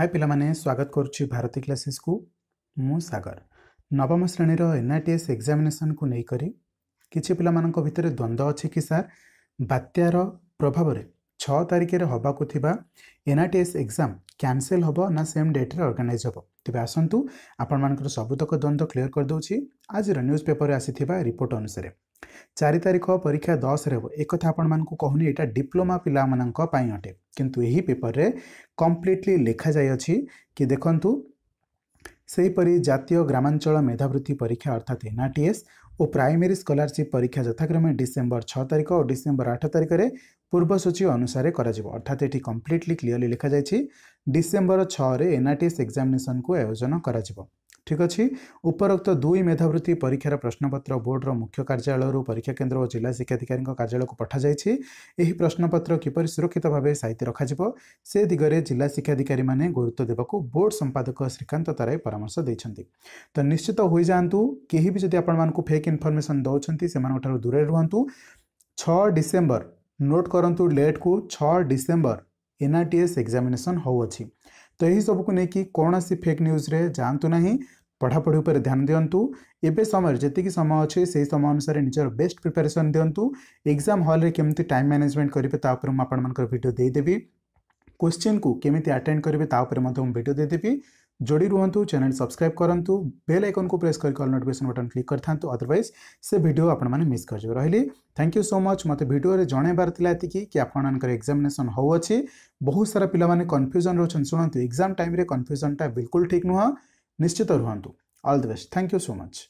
high माने स्वागत गरु भारती को म सागर नवम श्रेणी र एनआर टिएस एक्जामिनेसन कुकरी कि पिको भित्र द्वन्द्व सर बात्यार प्रभाव ଛଅ ତାରିଖରେ ହେବାକୁ ଥିବା ଏନ୍ଆରଟିଏସ୍ ଏକ୍ଜାମ୍ କ୍ୟାନସେଲ୍ ହେବ ନା ସେମ୍ ଡେଟ୍ରେ ଅର୍ଗାନାଇଜ୍ ହେବ ତେବେ ଆସନ୍ତୁ ଆପଣମାନଙ୍କର ସବୁତକ ଦ୍ୱନ୍ଦ୍ୱ କ୍ଲିୟର୍ କରିଦେଉଛି ଆଜିର ନ୍ୟୁଜ୍ ପେପର୍ରେ ଆସିଥିବା ରିପୋର୍ଟ ଅନୁସାରେ ଚାରି ତାରିଖ ପରୀକ୍ଷା ଦଶରେ ହେବ ଏକଥା ଆପଣମାନଙ୍କୁ କହୁନି ଏଇଟା ଡିପ୍ଲୋମା ପିଲାମାନଙ୍କ ପାଇଁ ଅଟେ କିନ୍ତୁ ଏହି ପେପରରେ କମ୍ପ୍ଲିଟଲି ଲେଖାଯାଇଅଛି କି ଦେଖନ୍ତୁ ସେହିପରି ଜାତୀୟ ଗ୍ରାମାଞ୍ଚଳ ମେଧାବୃତ୍ତି ପରୀକ୍ଷା ଅର୍ଥାତ୍ ଏନ୍ଆର୍ଟିଏସ୍ ଓ ପ୍ରାଇମେରୀ ସ୍କଲାରସିପ୍ ପରୀକ୍ଷା ଯଥାକ୍ରମେ ଡିସେମ୍ବର ଛଅ ତାରିଖ ଓ ଡିସେମ୍ବର ଆଠ ତାରିଖରେ ପୂର୍ବସୂଚୀ ଅନୁସାରେ କରାଯିବ ଅର୍ଥାତ୍ ଏଠି କମ୍ପ୍ଲିଟ୍ଲି କ୍ଲିଅର୍ଲି ଲେଖାଯାଇଛି ଡିସେମ୍ବର ଛଅରେ ଏନ୍ଆର୍ଟିଏସ୍ ଏକ୍ଜାମିନେସନ୍କୁ ଆୟୋଜନ କରାଯିବ ଠିକ୍ ଅଛି ଉପରୋକ୍ତ ଦୁଇ ମେଧାବୃତ୍ତି ପରୀକ୍ଷାର ପ୍ରଶ୍ନପତ୍ର ବୋର୍ଡ଼ର ମୁଖ୍ୟ କାର୍ଯ୍ୟାଳୟରୁ ପରୀକ୍ଷା କେନ୍ଦ୍ର ଓ ଜିଲ୍ଲା ଶିକ୍ଷାଧିକାରୀଙ୍କ କାର୍ଯ୍ୟାଳୟକୁ ପଠାଯାଇଛି ଏହି ପ୍ରଶ୍ନପତ୍ର କିପରି ସୁରକ୍ଷିତ ଭାବେ ସାଇତି ରଖାଯିବ ସେ ଦିଗରେ ଜିଲ୍ଲା ଶିକ୍ଷାଧିକାରୀମାନେ ଗୁରୁତ୍ୱ ଦେବାକୁ ବୋର୍ଡ଼ ସମ୍ପାଦକ ଶ୍ରୀକାନ୍ତ ତାରାଇ ପରାମର୍ଶ ଦେଇଛନ୍ତି ତ ନିଶ୍ଚିତ ହୋଇଯାଆନ୍ତୁ କେହି ବି ଯଦି ଆପଣମାନଙ୍କୁ ଫେକ୍ ଇନଫର୍ମେସନ୍ ଦେଉଛନ୍ତି ସେମାନଙ୍କଠାରୁ ଦୂରରେ ରୁହନ୍ତୁ ଛଅ ଡିସେମ୍ବର ନୋଟ୍ କରନ୍ତୁ ଲେଟ୍କୁ ଛଅ ଡିସେମ୍ବର ଏନ୍ଆର୍ଟିଏସ୍ ଏକ୍ଜାମିନେସନ୍ ହେଉଅଛି तो यही सब कुछ कौन सी फेक न्यूज्रे जा पढ़ापढ़ी उपर ध्यान दिंतु एवं समय जी समय अच्छे से ही समय अनुसार निजर बेस्ट प्रिपेरेसन दिंतु एग्जाम हल रे केमती टाइम मैनेजमेंट करेंगे तापर मुझे आपड़ देदेवी क्वेश्चन को केमी अटेड करेंगे भिडियो देदेवी जोड़ी रुहतु चैनल सब्सक्राइब करूँ बेल आइकन को प्रेस करके नोटिफिकेसन बटन क्लिक करता अदरवैज से भिड आपण मिस कर रही थैंक यू सो मच मत भिडियो जनइबार ये कि आपर एक्जामेसन हो बहुत सारा पाने कन्फ्यूजन रोचन शुणु एक्जाम टाइम कन्फ्यूजनटा बिल्कुल ठीक नुह निश्चित रुहतु all the best thank you so much